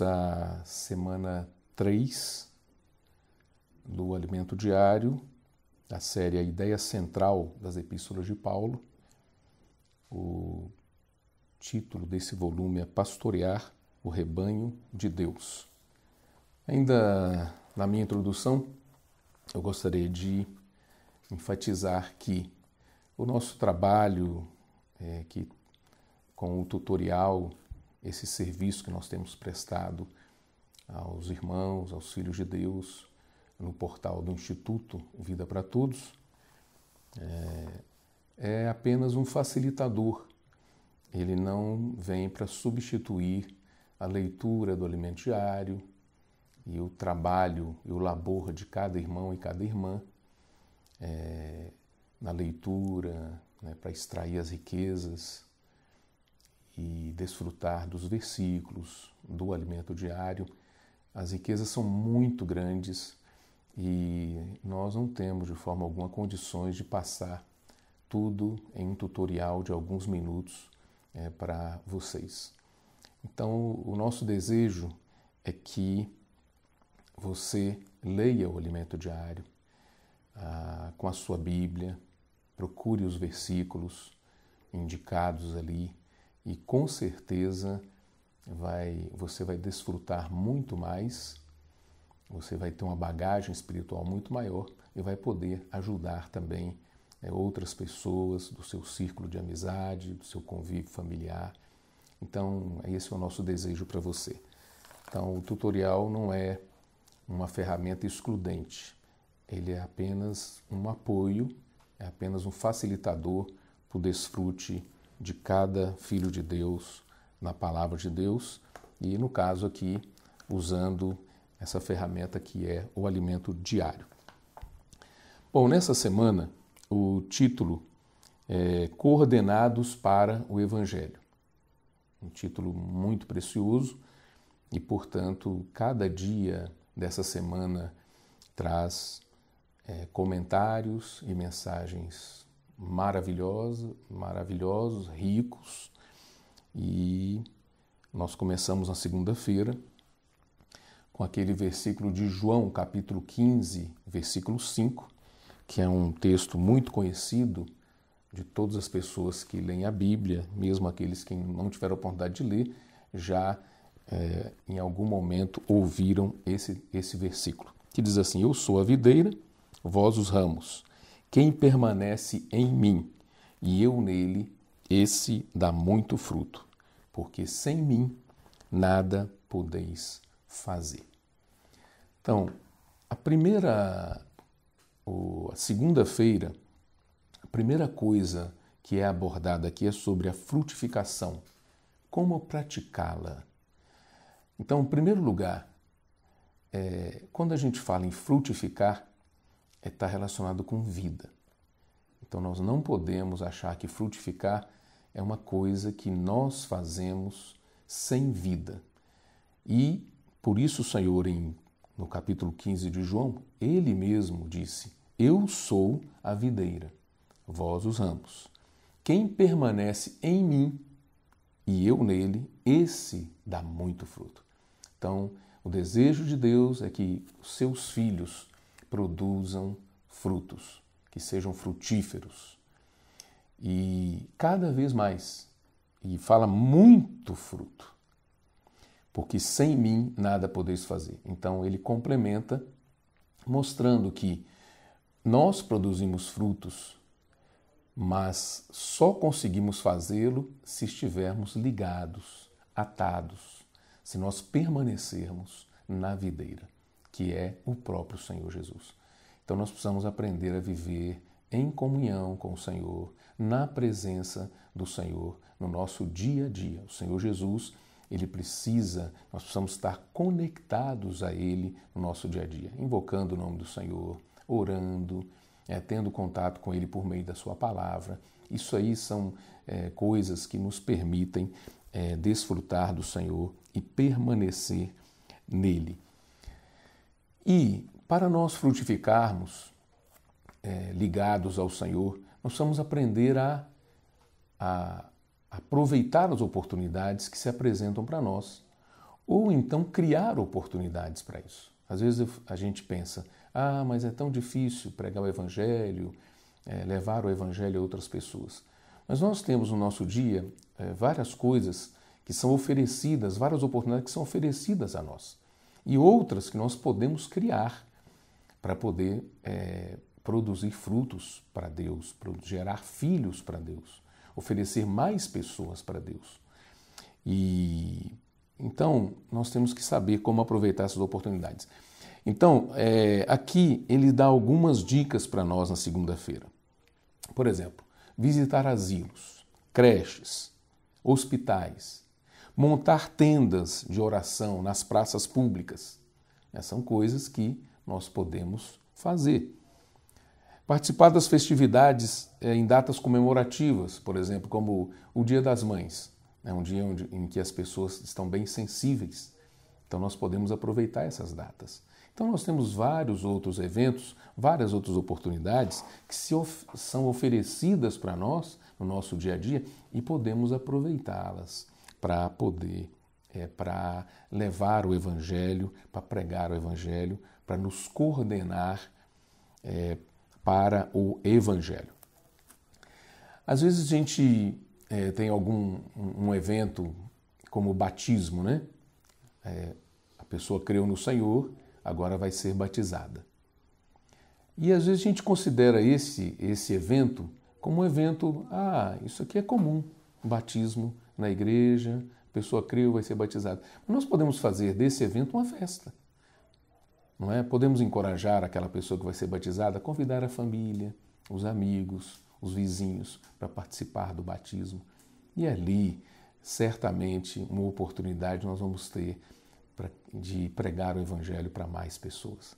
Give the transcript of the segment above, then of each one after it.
Chegamos à semana 3 do Alimento Diário, da série A Ideia Central das Epístolas de Paulo. O título desse volume é Pastorear o Rebanho de Deus. Ainda na minha introdução, eu gostaria de enfatizar que o nosso trabalho é, que com o tutorial esse serviço que nós temos prestado aos irmãos, aos filhos de Deus, no portal do Instituto Vida para Todos, é, é apenas um facilitador. Ele não vem para substituir a leitura do alimento diário e o trabalho e o labor de cada irmão e cada irmã é, na leitura, né, para extrair as riquezas desfrutar dos versículos, do alimento diário. As riquezas são muito grandes e nós não temos de forma alguma condições de passar tudo em um tutorial de alguns minutos é, para vocês. Então, o nosso desejo é que você leia o alimento diário ah, com a sua Bíblia, procure os versículos indicados ali, e com certeza vai, você vai desfrutar muito mais, você vai ter uma bagagem espiritual muito maior e vai poder ajudar também né, outras pessoas do seu círculo de amizade, do seu convívio familiar. Então, esse é o nosso desejo para você. Então, o tutorial não é uma ferramenta excludente, ele é apenas um apoio, é apenas um facilitador para o desfrute de cada filho de Deus na palavra de Deus e, no caso aqui, usando essa ferramenta que é o alimento diário. Bom, nessa semana, o título é Coordenados para o Evangelho. Um título muito precioso e, portanto, cada dia dessa semana traz é, comentários e mensagens maravilhosa, maravilhosos, ricos. E nós começamos na segunda-feira com aquele versículo de João, capítulo 15, versículo 5, que é um texto muito conhecido de todas as pessoas que leem a Bíblia, mesmo aqueles que não tiveram a oportunidade de ler, já é, em algum momento ouviram esse, esse versículo, que diz assim: Eu sou a videira, vós os ramos. Quem permanece em mim e eu nele, esse dá muito fruto, porque sem mim nada podeis fazer. Então, a primeira, a segunda-feira, a primeira coisa que é abordada aqui é sobre a frutificação, como praticá-la. Então, em primeiro lugar, é, quando a gente fala em frutificar, está é relacionado com vida. Então nós não podemos achar que frutificar é uma coisa que nós fazemos sem vida. E por isso o Senhor, em, no capítulo 15 de João, ele mesmo disse: Eu sou a videira, vós os ramos. Quem permanece em mim e eu nele, esse dá muito fruto. Então, o desejo de Deus é que os seus filhos produzam frutos, que sejam frutíferos. E cada vez mais, e fala muito fruto, porque sem mim nada podeis fazer. Então ele complementa, mostrando que nós produzimos frutos, mas só conseguimos fazê-lo se estivermos ligados, atados, se nós permanecermos na videira que é o próprio Senhor Jesus. Então nós precisamos aprender a viver em comunhão com o Senhor, na presença do Senhor, no nosso dia a dia. O Senhor Jesus, ele precisa, nós precisamos estar conectados a Ele no nosso dia a dia, invocando o nome do Senhor, orando, é, tendo contato com Ele por meio da Sua palavra. Isso aí são é, coisas que nos permitem é, desfrutar do Senhor e permanecer nele. E para nós frutificarmos, é, ligados ao Senhor, nós vamos aprender a, a aproveitar as oportunidades que se apresentam para nós, ou então criar oportunidades para isso. Às vezes a gente pensa, ah, mas é tão difícil pregar o Evangelho, é, levar o Evangelho a outras pessoas. Mas nós temos no nosso dia é, várias coisas que são oferecidas, várias oportunidades que são oferecidas a nós e outras que nós podemos criar para poder é, produzir frutos para Deus, gerar filhos para Deus, oferecer mais pessoas para Deus. E então nós temos que saber como aproveitar essas oportunidades. Então é, aqui ele dá algumas dicas para nós na segunda-feira. Por exemplo, visitar asilos, creches, hospitais, montar tendas de oração nas praças públicas. São coisas que nós podemos fazer. Participar das festividades eh, em datas comemorativas, por exemplo, como o Dia das Mães, é um dia onde, em que as pessoas estão bem sensíveis. Então nós podemos aproveitar essas datas. Então nós temos vários outros eventos, várias outras oportunidades que of são oferecidas para nós no nosso dia a dia e podemos aproveitá-las para poder, é, para levar o Evangelho, para pregar o Evangelho, para nos coordenar é, para o Evangelho. Às vezes a gente é, tem algum um evento como o batismo, né? É, a pessoa creu no Senhor, agora vai ser batizada. E às vezes a gente considera esse, esse evento como um evento, ah, isso aqui é comum, batismo na igreja, a pessoa creu, vai ser batizada. Mas nós podemos fazer desse evento uma festa. Não é? Podemos encorajar aquela pessoa que vai ser batizada a convidar a família, os amigos, os vizinhos para participar do batismo. E ali, certamente, uma oportunidade nós vamos ter de pregar o Evangelho para mais pessoas.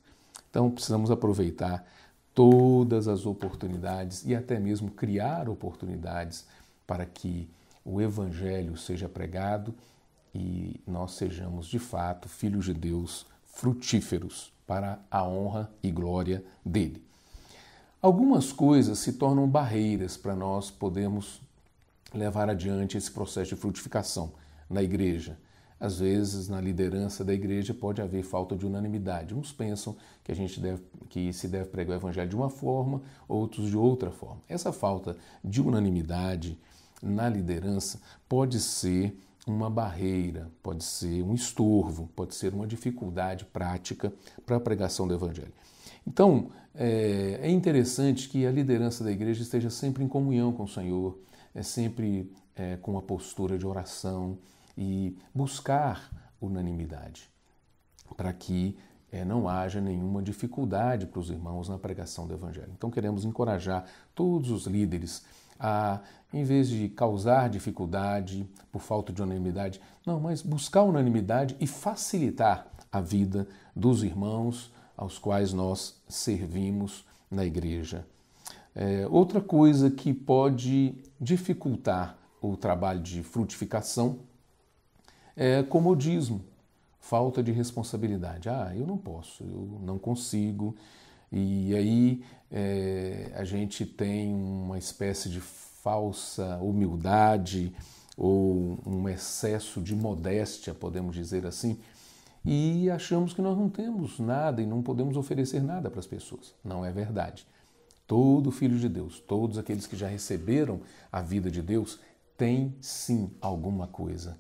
Então, precisamos aproveitar todas as oportunidades e até mesmo criar oportunidades para que o Evangelho seja pregado e nós sejamos de fato filhos de Deus frutíferos para a honra e glória dele. Algumas coisas se tornam barreiras para nós podermos levar adiante esse processo de frutificação na igreja. Às vezes, na liderança da igreja pode haver falta de unanimidade. Uns pensam que a gente deve, que se deve pregar o evangelho de uma forma, outros de outra forma. Essa falta de unanimidade, na liderança pode ser uma barreira, pode ser um estorvo, pode ser uma dificuldade prática para a pregação do Evangelho. Então, é, é, interessante que a liderança da igreja esteja sempre em comunhão com o Senhor, é sempre é, com a postura de oração e buscar unanimidade, para que é, não haja nenhuma dificuldade para os irmãos na pregação do Evangelho. Então, queremos encorajar todos os líderes a, em vez de causar dificuldade por falta de unanimidade, não, mas buscar unanimidade e facilitar a vida dos irmãos aos quais nós servimos na igreja. É, outra coisa que pode dificultar o trabalho de frutificação é comodismo, falta de responsabilidade. Ah, eu não posso, eu não consigo, e aí é, a gente tem uma espécie de falsa humildade ou um excesso de modéstia, podemos dizer assim, e achamos que nós não temos nada e não podemos oferecer nada para as pessoas. Não é verdade. Todo filho de Deus, todos aqueles que já receberam a vida de Deus, tem sim alguma coisa.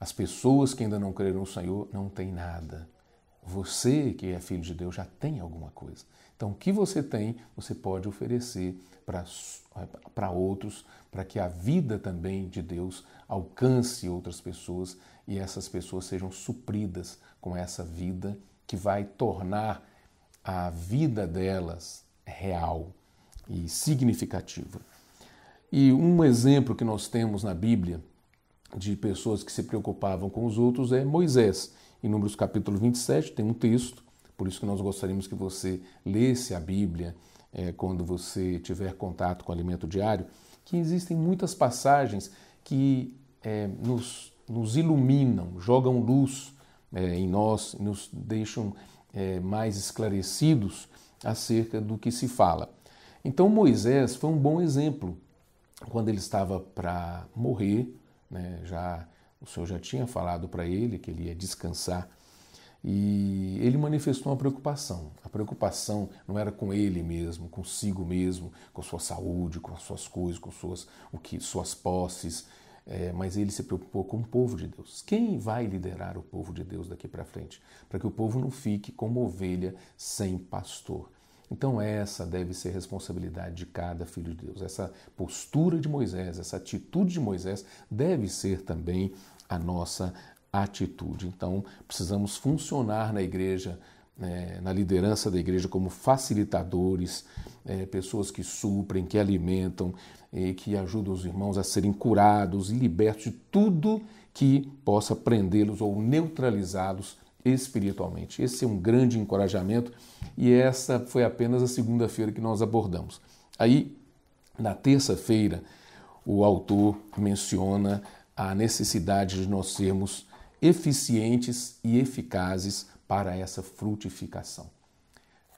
As pessoas que ainda não creram no Senhor não têm nada. Você que é filho de Deus já tem alguma coisa. Então, o que você tem, você pode oferecer eh, para outros, para que a vida também de Deus alcance outras pessoas e essas pessoas sejam supridas com essa vida que vai tornar a vida delas real e significativa. E um exemplo que nós temos na Bíblia de pessoas que se preocupavam com os outros é Moisés. Em Números capítulo 27 tem um texto por isso que nós gostaríamos que você lesse a Bíblia é, quando você tiver contato com o alimento diário, que existem muitas passagens que é, nos, nos, iluminam, jogam luz é, em nós, nos deixam é, mais esclarecidos acerca do que se fala. Então Moisés foi um bom exemplo quando ele estava para morrer, né, já o Senhor já tinha falado para ele que ele ia descansar e ele manifestou uma preocupação. A preocupação não era com ele mesmo, consigo mesmo, com a sua saúde, com as suas coisas, com suas, o que, suas posses, é, mas ele se preocupou com o povo de Deus. Quem vai liderar o povo de Deus daqui para frente? Para que o povo não fique como ovelha sem pastor. Então, essa deve ser a responsabilidade de cada filho de Deus. Essa postura de Moisés, essa atitude de Moisés deve ser também a nossa atitude. Então, precisamos funcionar na igreja, né, na liderança da igreja, como facilitadores, é, pessoas que suprem, que alimentam, e que ajudam os irmãos a serem curados e libertos de tudo que possa prendê-los ou neutralizá-los espiritualmente. Esse é um grande encorajamento e essa foi apenas a segunda-feira que nós abordamos. Aí, na terça-feira, o autor menciona a necessidade de nós sermos eficientes e eficazes para essa frutificação.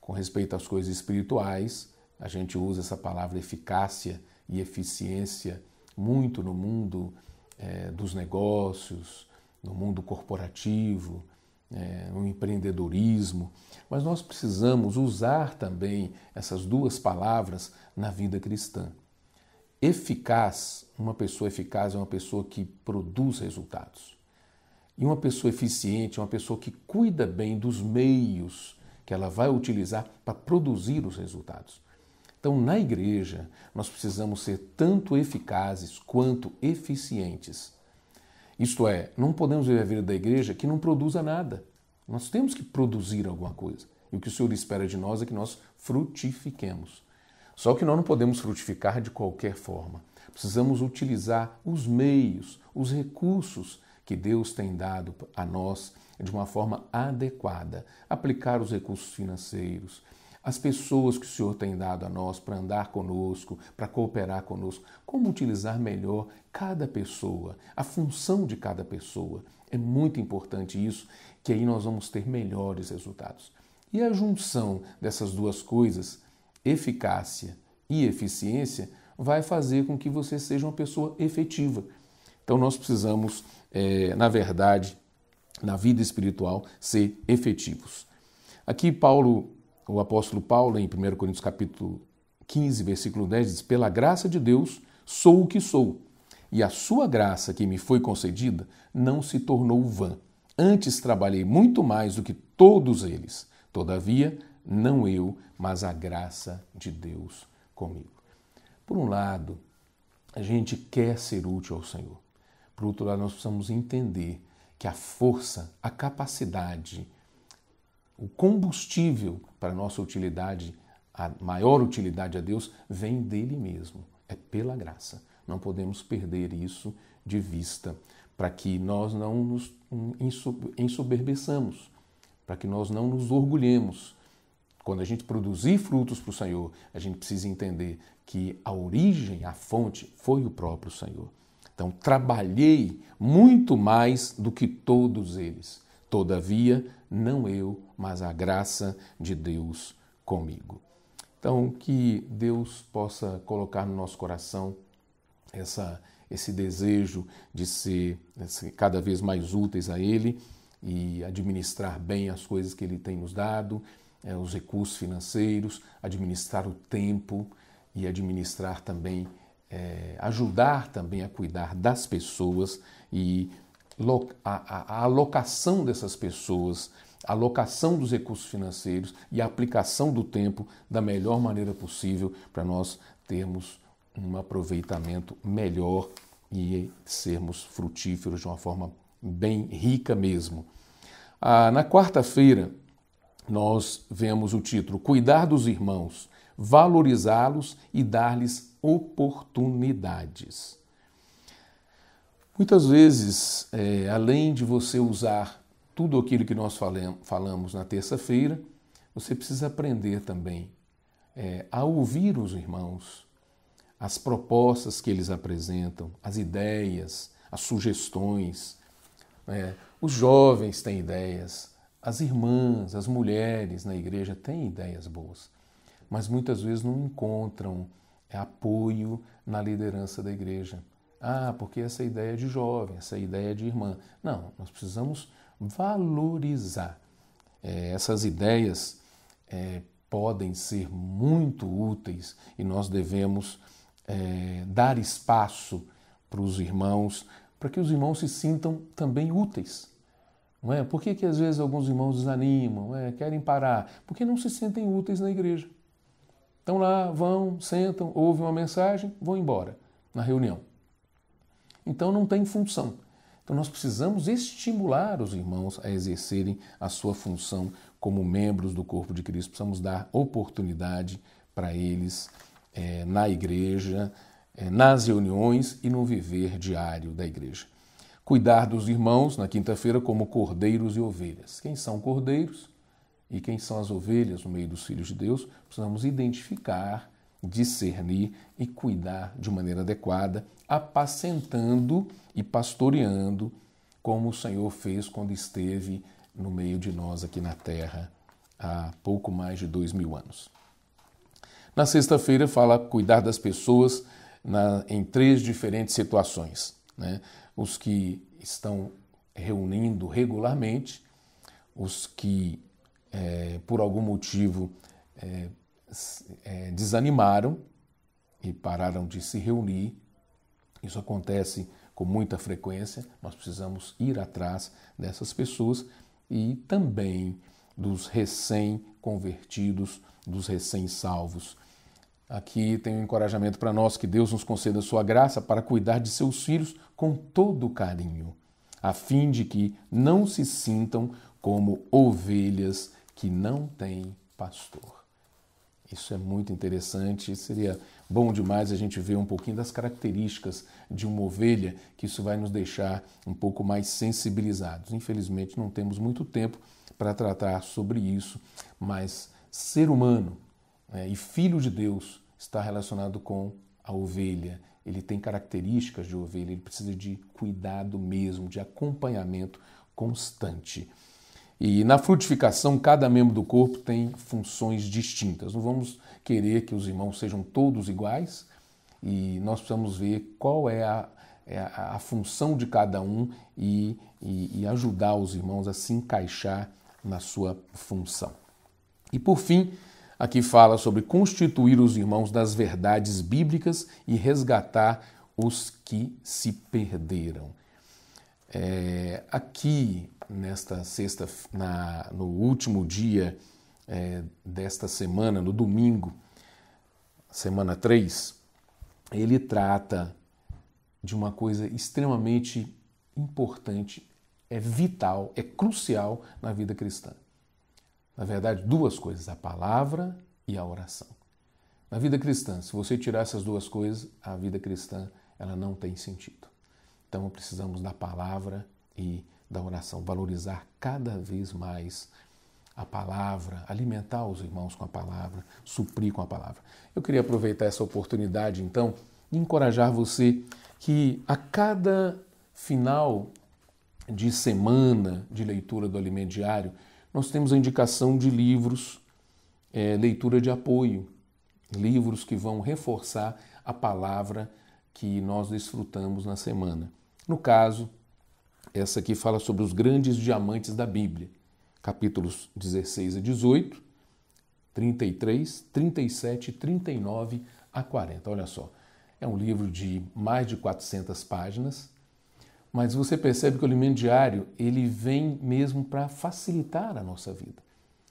Com respeito às coisas espirituais, a gente usa essa palavra eficácia e eficiência muito no mundo é, dos negócios, no mundo corporativo, é, no empreendedorismo, mas nós precisamos usar também essas duas palavras na vida cristã. Eficaz, uma pessoa eficaz é uma pessoa que produz resultados. E uma pessoa eficiente é uma pessoa que cuida bem dos meios que ela vai utilizar para produzir os resultados. Então, na igreja, nós precisamos ser tanto eficazes quanto eficientes. Isto é, não podemos viver a vida da igreja que não produza nada. Nós temos que produzir alguma coisa. E o que o Senhor espera de nós é que nós frutifiquemos. Só que nós não podemos frutificar de qualquer forma. Precisamos utilizar os meios, os recursos que Deus tem dado a nós de uma forma adequada, aplicar os recursos financeiros, as pessoas que o Senhor tem dado a nós para andar conosco, para cooperar conosco, como utilizar melhor cada pessoa, a função de cada pessoa. É muito importante isso, que aí nós vamos ter melhores resultados. E a junção dessas duas coisas, eficácia e eficiência, vai fazer com que você seja uma pessoa efetiva, então nós precisamos, é, na verdade, na vida espiritual, ser efetivos. Aqui Paulo, o apóstolo Paulo, em 1 Coríntios capítulo 15, versículo 10, diz, pela graça de Deus sou o que sou, e a sua graça que me foi concedida não se tornou vã. Antes trabalhei muito mais do que todos eles. Todavia, não eu, mas a graça de Deus comigo. Por um lado, a gente quer ser útil ao Senhor. Por outro lado, nós precisamos entender que a força, a capacidade, o combustível para a nossa utilidade, a maior utilidade a Deus, vem dele mesmo, é pela graça. Não podemos perder isso de vista para que nós não nos ensoberbeçamos, para que nós não nos orgulhemos. Quando a gente produzir frutos para o Senhor, a gente precisa entender que a origem, a fonte, foi o próprio Senhor. Então, trabalhei muito mais do que todos eles. Todavia, não eu, mas a graça de Deus comigo. Então, que Deus possa colocar no nosso coração essa, esse desejo de ser, de ser cada vez mais úteis a Ele e administrar bem as coisas que Ele tem nos dado, é, os recursos financeiros, administrar o tempo e administrar também é, ajudar também a cuidar das pessoas e a, a, a alocação dessas pessoas, a alocação dos recursos financeiros e a aplicação do tempo da melhor maneira possível para nós termos um aproveitamento melhor e sermos frutíferos de uma forma bem rica mesmo. Ah, na quarta-feira, nós vemos o título Cuidar dos Irmãos, Valorizá-los e Dar-lhes oportunidades. Muitas vezes, é, além de você usar tudo aquilo que nós falamos na terça-feira, você precisa aprender também é, a ouvir os irmãos, as propostas que eles apresentam, as ideias, as sugestões. Né? os jovens têm ideias, as irmãs, as mulheres na igreja têm ideias boas, mas muitas vezes não encontram é apoio na liderança da igreja. Ah, porque essa é ideia de jovem, essa é ideia de irmã. Não, nós precisamos valorizar. É, essas ideias é, podem ser muito úteis e nós devemos é, dar espaço para os irmãos, para que os irmãos se sintam também úteis. Não é? Por que, que às vezes alguns irmãos desanimam, é? querem parar? Porque não se sentem úteis na igreja. Então lá vão, sentam, ouvem uma mensagem, vão embora na reunião. Então não tem função. Então nós precisamos estimular os irmãos a exercerem a sua função como membros do corpo de Cristo. Precisamos dar oportunidade para eles é, na igreja, é, nas reuniões e no viver diário da igreja. Cuidar dos irmãos na quinta-feira como cordeiros e ovelhas. Quem são cordeiros? e quem são as ovelhas no meio dos filhos de Deus, precisamos identificar, discernir e cuidar de maneira adequada, apacentando e pastoreando, como o Senhor fez quando esteve no meio de nós aqui na terra há pouco mais de dois mil anos. Na sexta-feira, fala cuidar das pessoas na, em três diferentes situações. Né? Os que estão reunindo regularmente, os que é, por algum motivo, é, é, desanimaram e pararam de se reunir. Isso acontece com muita frequência. Nós precisamos ir atrás dessas pessoas e também dos recém-convertidos, dos recém-salvos. Aqui tem um encorajamento para nós que Deus nos conceda sua graça para cuidar de seus filhos com todo carinho, a fim de que não se sintam como ovelhas que não tem pastor. Isso é muito interessante. Seria bom demais a gente ver um pouquinho das características de uma ovelha, que isso vai nos deixar um pouco mais sensibilizados. Infelizmente, não temos muito tempo para tratar sobre isso, mas ser humano né, e filho de Deus está relacionado com a ovelha. Ele tem características de ovelha, ele precisa de cuidado mesmo, de acompanhamento constante. E na frutificação, cada membro do corpo tem funções distintas. Não vamos querer que os irmãos sejam todos iguais e nós precisamos ver qual é a, é a, a função de cada um e, e, e ajudar os irmãos a se encaixar na sua função. E por fim, aqui fala sobre constituir os irmãos das verdades bíblicas e resgatar os que se perderam. É, aqui, nesta sexta, na, no último dia é, desta semana, no domingo, semana 3, ele trata de uma coisa extremamente importante, é vital, é crucial na vida cristã. Na verdade, duas coisas, a palavra e a oração. Na vida cristã, se você tirar essas duas coisas, a vida cristã ela não tem sentido. Então precisamos da palavra e da oração, valorizar cada vez mais a palavra, alimentar os irmãos com a palavra, suprir com a palavra. Eu queria aproveitar essa oportunidade, então, e encorajar você que a cada final de semana de leitura do Alimento Diário, nós temos a indicação de livros, é, leitura de apoio, livros que vão reforçar a palavra que nós desfrutamos na semana. No caso, essa aqui fala sobre os grandes diamantes da Bíblia, capítulos 16 a 18, 33, 37, 39 a 40. Olha só, é um livro de mais de 400 páginas, mas você percebe que o alimento diário ele vem mesmo para facilitar a nossa vida.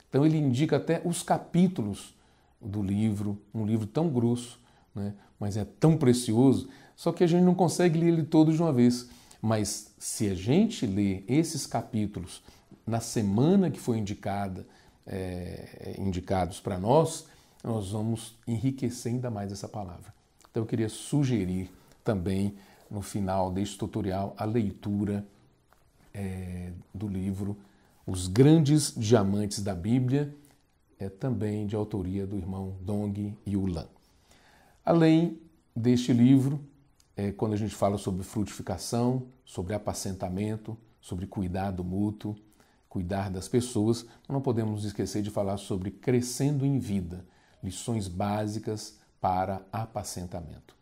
Então ele indica até os capítulos do livro, um livro tão grosso né? mas é tão precioso, só que a gente não consegue ler ele todo de uma vez. Mas se a gente lê esses capítulos na semana que foi indicada, é, indicados para nós, nós vamos enriquecer ainda mais essa palavra. Então eu queria sugerir também no final deste tutorial a leitura é, do livro Os Grandes Diamantes da Bíblia, é também de autoria do irmão Dong Yulan. Além deste livro, é, quando a gente fala sobre frutificação, sobre apacentamento, sobre cuidado mútuo, cuidar das pessoas, não podemos esquecer de falar sobre crescendo em vida, lições básicas para apacentamento.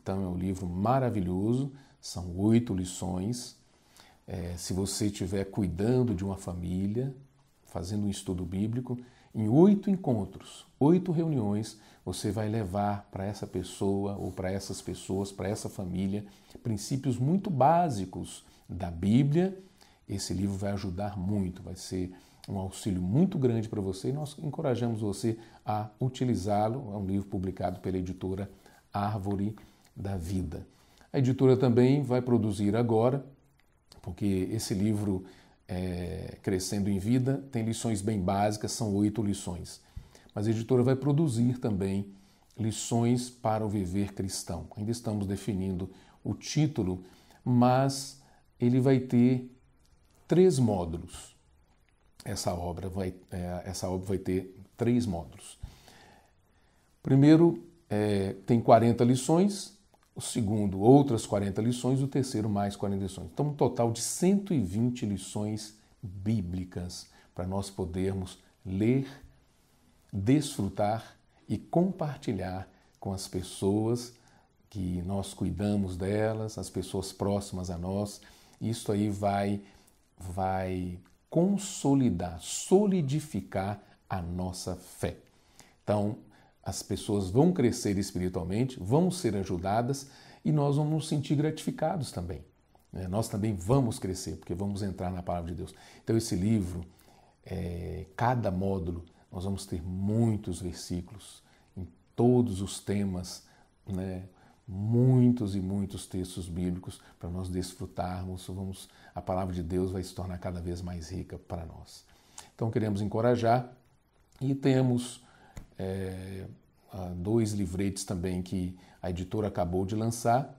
Então é um livro maravilhoso, são oito lições. É, se você estiver cuidando de uma família, fazendo um estudo bíblico, em oito encontros, oito reuniões, você vai levar para essa pessoa ou para essas pessoas, para essa família, princípios muito básicos da Bíblia. Esse livro vai ajudar muito, vai ser um auxílio muito grande para você e nós encorajamos você a utilizá-lo. É um livro publicado pela editora Árvore da Vida. A editora também vai produzir agora, porque esse livro é, Crescendo em Vida, tem lições bem básicas, são oito lições. Mas a editora vai produzir também lições para o viver cristão. Ainda estamos definindo o título, mas ele vai ter três módulos. Essa obra vai, é, essa obra vai ter três módulos. Primeiro, é, tem 40 lições, o segundo, outras 40 lições, o terceiro, mais 40 lições. Então, um total de 120 lições bíblicas para nós podermos ler, desfrutar e compartilhar com as pessoas que nós cuidamos delas, as pessoas próximas a nós. Isso aí vai vai consolidar, solidificar a nossa fé. Então, as pessoas vão crescer espiritualmente, vão ser ajudadas e nós vamos nos sentir gratificados também. Né? Nós também vamos crescer, porque vamos entrar na palavra de Deus. Então, esse livro, é, cada módulo, nós vamos ter muitos versículos em todos os temas, né? muitos e muitos textos bíblicos para nós desfrutarmos. Vamos, a palavra de Deus vai se tornar cada vez mais rica para nós. Então, queremos encorajar e temos é, dois livretes também que a editora acabou de lançar,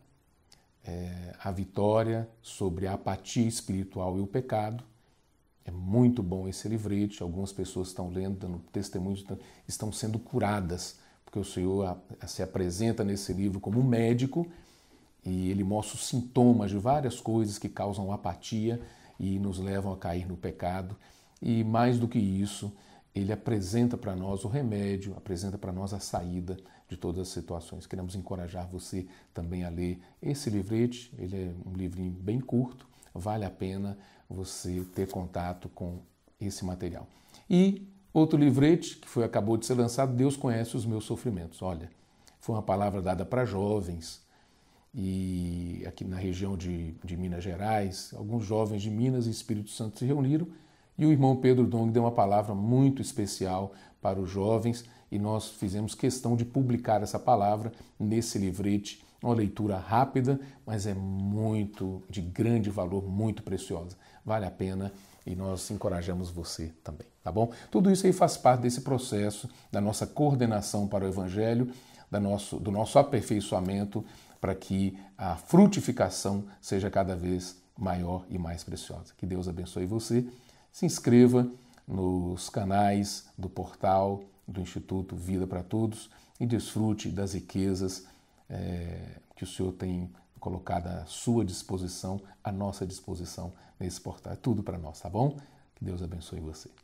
é, A Vitória sobre a Apatia Espiritual e o Pecado. É muito bom esse livrete, algumas pessoas estão lendo, dando testemunhos, estão sendo curadas, porque o Senhor se apresenta nesse livro como um médico e ele mostra os sintomas de várias coisas que causam apatia e nos levam a cair no pecado. E mais do que isso, ele apresenta para nós o remédio, apresenta para nós a saída de todas as situações. Queremos encorajar você também a ler esse livrete, ele é um livrinho bem curto, vale a pena você ter contato com esse material. E outro livrete que foi acabou de ser lançado, Deus conhece os meus sofrimentos. Olha, foi uma palavra dada para jovens e aqui na região de, de Minas Gerais, alguns jovens de Minas e Espírito Santo se reuniram e o irmão Pedro Dong deu uma palavra muito especial para os jovens e nós fizemos questão de publicar essa palavra nesse livrete. Uma leitura rápida, mas é muito de grande valor, muito preciosa. Vale a pena e nós encorajamos você também, tá bom? Tudo isso aí faz parte desse processo da nossa coordenação para o Evangelho, da nosso, do nosso aperfeiçoamento para que a frutificação seja cada vez maior e mais preciosa. Que Deus abençoe você se inscreva nos canais do portal do Instituto Vida para Todos e desfrute das riquezas é, que o Senhor tem colocado à sua disposição, à nossa disposição nesse portal. É tudo para nós, tá bom? Que Deus abençoe você.